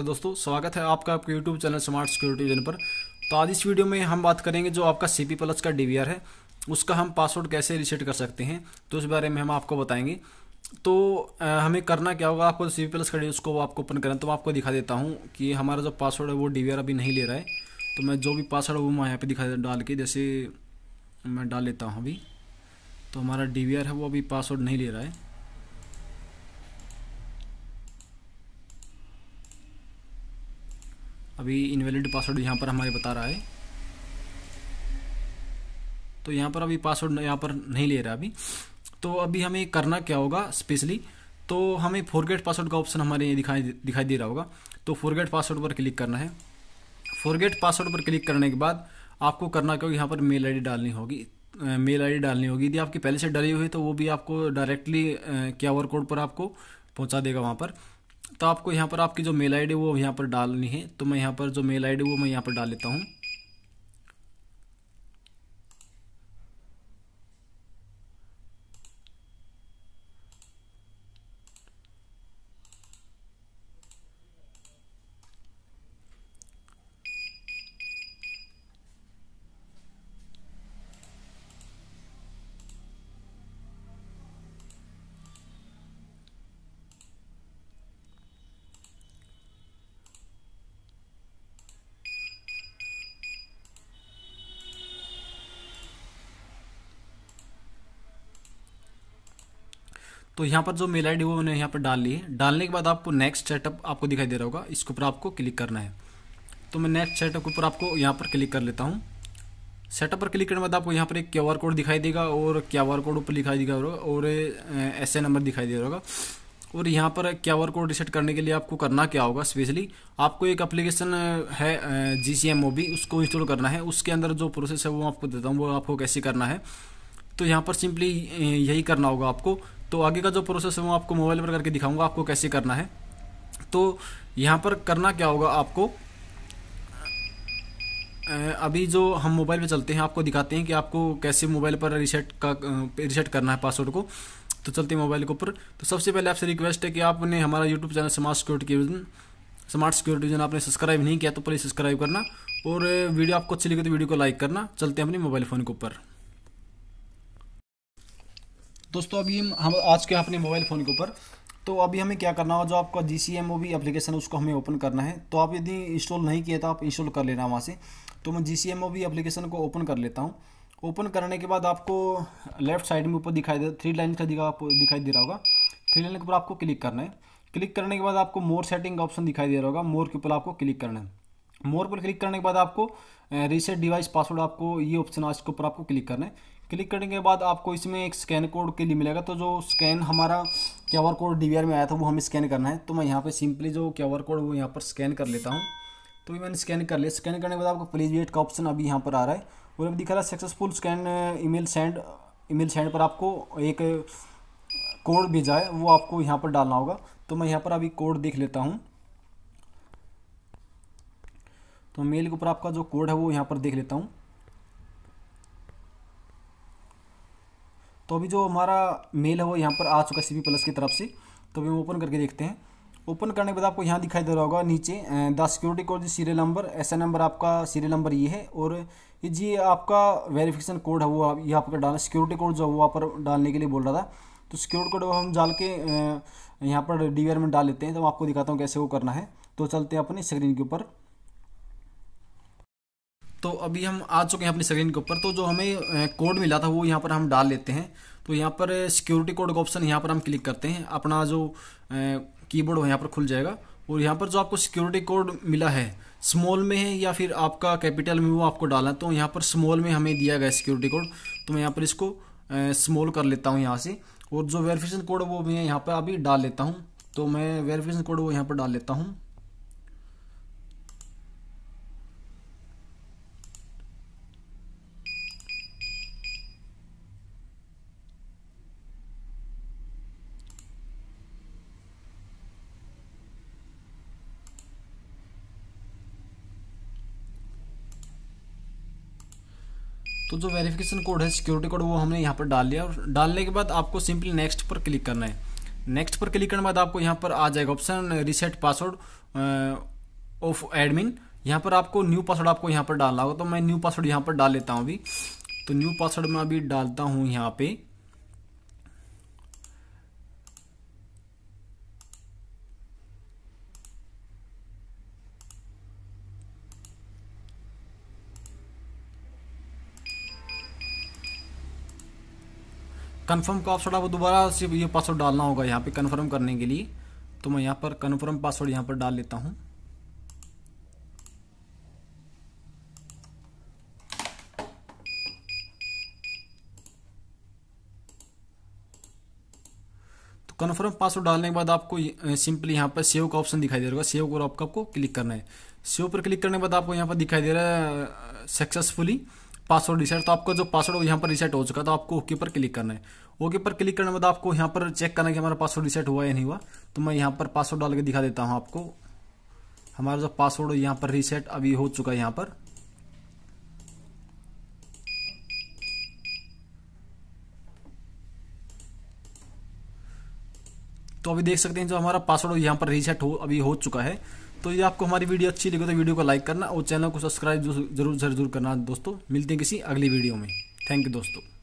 hello दोस्तों स्वागत है आपका आपके यूट्यूब चैनल स्मार्ट सिक्योरिटी जन पर तो आज इस वीडियो में हम बात करेंगे जो आपका सी प्लस का डी है उसका हम पासवर्ड कैसे रिसेट कर सकते हैं तो उस बारे में हम आपको बताएंगे तो हमें करना क्या होगा आपको सी प्लस का डी उसको आपको ओपन करें तो मैं आपको दिखा देता हूँ कि हमारा जो पासवर्ड है वो डी अभी नहीं ले रहा है तो मैं जो भी पासवर्ड है वो मैं यहाँ पर दिखा डाल के जैसे मैं डाल लेता हूँ अभी तो हमारा डी है वो अभी पासवर्ड नहीं ले रहा है अभी इनवैलिड पासवर्ड यहाँ पर हमारे बता रहा है तो यहाँ पर अभी पासवर्ड यहाँ पर नहीं ले रहा अभी तो अभी हमें करना क्या होगा स्पेशली तो हमें फोरगेट पासवर्ड का ऑप्शन हमारे दिखाई दिखाई दे रहा होगा तो फोरगेट पासवर्ड पर क्लिक करना है फोरगेट पासवर्ड पर क्लिक करने के बाद आपको करना क्या होगा यहाँ पर मेल आई डालनी होगी मेल आईडी डालनी होगी यदि आपकी पहले से डली हुई तो वो भी आपको डायरेक्टली क्यू आर कोड पर आपको पहुँचा देगा वहां पर तो आपको यहाँ पर आपकी जो मेल आईडी वो यहाँ पर डालनी है तो मैं यहाँ पर जो मेल आईडी वो मैं यहाँ पर डाल लेता हूँ तो यहाँ पर जो मेल आई वो मैंने यहाँ पर डाल ली है डालने के बाद आपको नेक्स्ट सेटअप आपको दिखाई दे रहा होगा इसके ऊपर आपको क्लिक करना है तो मैं नेक्स्ट सेटअप के ऊपर आपको यहाँ पर क्लिक कर लेता हूँ सेटअप पर क्लिक करने के बाद आपको यहाँ पर एक क्यू आर कोड दिखाई देगा और क्यू आर कोड ऊपर लिखाई देगा होगा और ऐसे नंबर दिखाई दे रहा होगा और यहाँ पर क्यू आर कोड रिसेट करने के लिए आपको करना क्या होगा स्पेशली आपको एक एप्लीकेशन है G C M O B उसको इंस्टॉल करना है उसके अंदर जो प्रोसेस है वो आपको देता हूँ वो आपको कैसे करना है तो यहाँ पर सिंपली यही करना होगा आपको तो आगे का जो प्रोसेस है वो आपको मोबाइल पर करके दिखाऊंगा आपको कैसे करना है तो यहाँ पर करना क्या होगा आपको अभी जो हम मोबाइल पर चलते हैं आपको दिखाते हैं कि आपको कैसे मोबाइल पर रिसेट का रिसेट करना है पासवर्ड को तो चलते हैं मोबाइल के ऊपर तो सबसे पहले आपसे रिक्वेस्ट है कि आपने हमारा YouTube channel smart security vision smart security vision आपने सब्सक्राइब नहीं किया तो प्लीज़ सब्सक्राइब करना और वीडियो आपको अच्छी लगी तो वीडियो को लाइक करना चलते हैं अपने मोबाइल फ़ोन के ऊपर दोस्तों अभी हम हम आज के अपने मोबाइल फ़ोन के ऊपर तो अभी हमें क्या करना हो जो आपका जी सी एम ओ भी एप्लीकेशन है उसको हमें ओपन करना है तो आप यदि इंस्टॉल नहीं किया तो आप इंस्टॉल कर लेना वहाँ से तो मैं जी सी एम ओ भी एप्लीकेशन को ओपन कर लेता हूँ ओपन करने के बाद आपको लेफ्ट साइड में ऊपर दिखाई दे थ्री लाइन का दिखा आपको दिखाई दे रहा होगा थ्री लाइन के ऊपर आपको क्लिक करना है क्लिक करने के बाद आपको मोर सेटिंग ऑप्शन दिखाई दे रहा होगा मोर के ऊपर आपको क्लिक करना है मोर पर क्लिक करने के बाद आपको रीसेट डिवाइस पासवर्ड आपको ये ऑप्शन आज के ऊपर आपको क्लिक करना है क्लिक करने के बाद आपको इसमें एक स्कैन कोड के लिए मिलेगा तो जो स्कैन हमारा क्यू आर कोड डी में आया था वो हमें स्कैन करना है तो मैं यहाँ पर सिंपली जो क्यू आर कोड वो यहाँ पर स्कैन कर लेता हूँ तो मैंने स्कैन कर लिया स्कैन करने के बाद आपको प्लीज वेट का ऑप्शन अभी यहाँ पर आ रहा है और अभी दिखा रहा है successful scan email send email send पर आपको एक uh, कोड भेजा है वो आपको यहाँ पर डालना होगा तो मैं यहाँ पर अभी कोड देख लेता हूँ तो मेल के ऊपर आपका जो कोड है वो यहाँ पर देख लेता हूँ तो अभी जो हमारा मेल है वो यहाँ पर आ चुका है सी प्लस की तरफ से तो अभी हम ओपन करके देखते हैं ओपन करने के बाद आपको यहाँ दिखाई दे रहा होगा नीचे the security code serial number ऐसा नंबर आपका सीरियल नंबर ये है और ये जी आपका वेरिफिकेशन कोड है वो आप ये आपका डालना सिक्योरिटी कोड जो है वो पर डालने के लिए बोल रहा था तो सिक्योरिटी कोड हम डाल के यहाँ पर डी में डाल लेते हैं तो आपको दिखाता हूँ कैसे वो करना है तो चलते हैं अपनी स्क्रीन के ऊपर तो अभी हम आ चुके हैं अपनी स्क्रीन के ऊपर तो जो हमें कोड मिला था वो यहाँ पर हम डाल लेते हैं तो यहाँ पर सिक्योरिटी कोड का ऑप्शन यहाँ पर हम क्लिक करते हैं अपना जो कीबोर्ड यहाँ पर खुल जाएगा और यहाँ पर जो आपको सिक्योरिटी कोड मिला है स्मॉल में है या फिर आपका कैपिटल में वो आपको डाला तो यहाँ पर स्मॉल में हमें दिया गया सिक्योरिटी कोड तो मैं यहाँ पर इसको स्मॉल कर लेता हूँ यहाँ से और जो वेरिफिकेशन कोड वो मैं यहाँ पर अभी डाल लेता हूँ तो मैं वेरिफिकेशन कोड वो यहाँ पर डाल लेता हूँ तो जो वेरिफिकेशन कोड है सिक्योरिटी कोड वो हमने यहाँ पर डाल लिया और डालने के बाद आपको सिंपली नेक्स्ट पर क्लिक करना है नेक्स्ट पर क्लिक करने के बाद आपको यहाँ पर आ जाएगा option reset password of admin यहाँ पर आपको न्यू पासवर्ड आपको यहाँ पर डालना होगा तो मैं न्यू पासवर्ड यहाँ पर डाल लेता हूँ अभी तो न्यू पासवर्ड मैं अभी डालता हूँ यहाँ पे कन्फर्म का ऑप्शन आपको दोबारा सिर्फ ये पासवर्ड डालना होगा यहाँ पे कन्फर्म करने के लिए तो मैं यहाँ पर कन्फर्म पासवर्ड यहाँ पर डाल लेता हूँ तो कन्फर्म पासवर्ड डालने के बाद आपको सिंपली यहाँ पर सेव का ऑप्शन दिखाई दे रहा है सेव और आपको क्लिक करना है सेव पर क्लिक करने के बाद आपको यहाँ पर दिखाई दे रहा है सक्सेसफुली पासवर्ड रिसेट तो आपका जो पासवर्ड यहाँ पर रिसेट हो चुका तो आपको ओके पर क्लिक करना है ओके पर क्लिक करने के बाद आपको यहाँ पर चेक करना है कि हमारा पासवर्ड रिसेट हुआ या नहीं हुआ तो मैं यहाँ पर पासवर्ड डाल के दिखा देता हूँ आपको हमारा जो पासवर्ड यहाँ पर रिसेट अभी हो चुका है यहाँ पर तो अभी देख सकते हैं जो हमारा पासवर्ड यहाँ पर रीसेट हो अभी हो चुका है तो ये आपको हमारी वीडियो अच्छी लगी तो वीडियो को लाइक करना और चैनल को सब्सक्राइब जरूर जरूर करना दोस्तों मिलते हैं किसी अगली वीडियो में थैंक यू दोस्तों